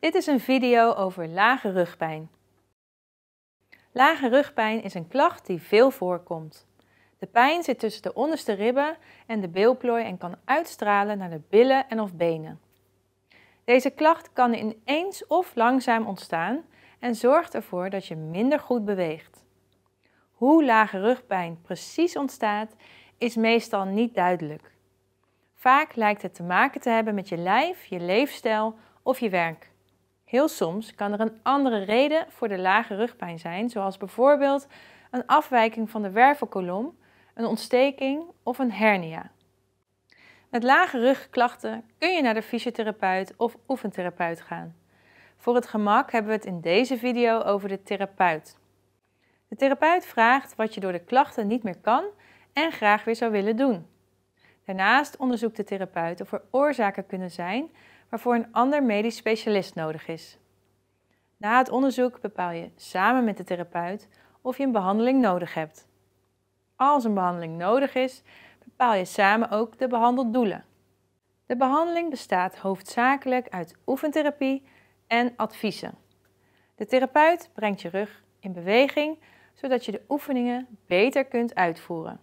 Dit is een video over lage rugpijn. Lage rugpijn is een klacht die veel voorkomt. De pijn zit tussen de onderste ribben en de beelplooi en kan uitstralen naar de billen en of benen. Deze klacht kan ineens of langzaam ontstaan en zorgt ervoor dat je minder goed beweegt. Hoe lage rugpijn precies ontstaat is meestal niet duidelijk. Vaak lijkt het te maken te hebben met je lijf, je leefstijl of je werk. Heel soms kan er een andere reden voor de lage rugpijn zijn, zoals bijvoorbeeld een afwijking van de wervelkolom, een ontsteking of een hernia. Met lage rugklachten kun je naar de fysiotherapeut of oefentherapeut gaan. Voor het gemak hebben we het in deze video over de therapeut. De therapeut vraagt wat je door de klachten niet meer kan en graag weer zou willen doen. Daarnaast onderzoekt de therapeut of er oorzaken kunnen zijn waarvoor een ander medisch specialist nodig is. Na het onderzoek bepaal je samen met de therapeut of je een behandeling nodig hebt. Als een behandeling nodig is, bepaal je samen ook de behandeldoelen. De behandeling bestaat hoofdzakelijk uit oefentherapie en adviezen. De therapeut brengt je rug in beweging zodat je de oefeningen beter kunt uitvoeren.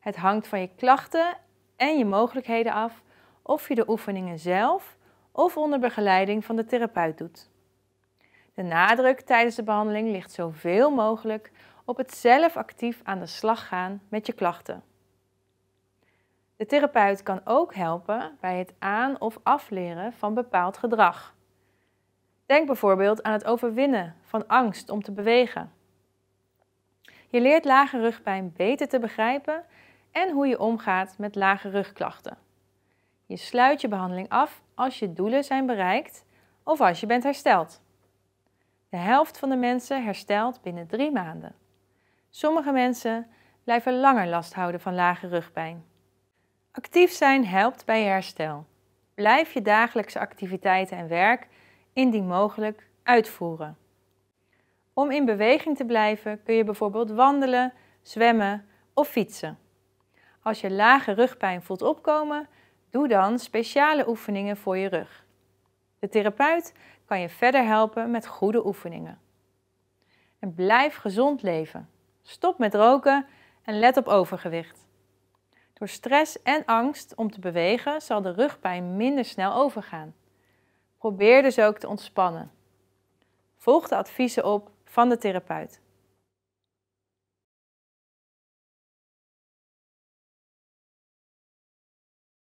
Het hangt van je klachten en je mogelijkheden af of je de oefeningen zelf of onder begeleiding van de therapeut doet. De nadruk tijdens de behandeling ligt zoveel mogelijk op het zelf actief aan de slag gaan met je klachten. De therapeut kan ook helpen bij het aan- of afleren van bepaald gedrag. Denk bijvoorbeeld aan het overwinnen van angst om te bewegen. Je leert lage rugpijn beter te begrijpen en hoe je omgaat met lage rugklachten. Je sluit je behandeling af als je doelen zijn bereikt of als je bent hersteld. De helft van de mensen herstelt binnen drie maanden. Sommige mensen blijven langer last houden van lage rugpijn. Actief zijn helpt bij je herstel. Blijf je dagelijkse activiteiten en werk, indien mogelijk, uitvoeren. Om in beweging te blijven kun je bijvoorbeeld wandelen, zwemmen of fietsen. Als je lage rugpijn voelt opkomen, Doe dan speciale oefeningen voor je rug. De therapeut kan je verder helpen met goede oefeningen. En blijf gezond leven. Stop met roken en let op overgewicht. Door stress en angst om te bewegen zal de rugpijn minder snel overgaan. Probeer dus ook te ontspannen. Volg de adviezen op van de therapeut.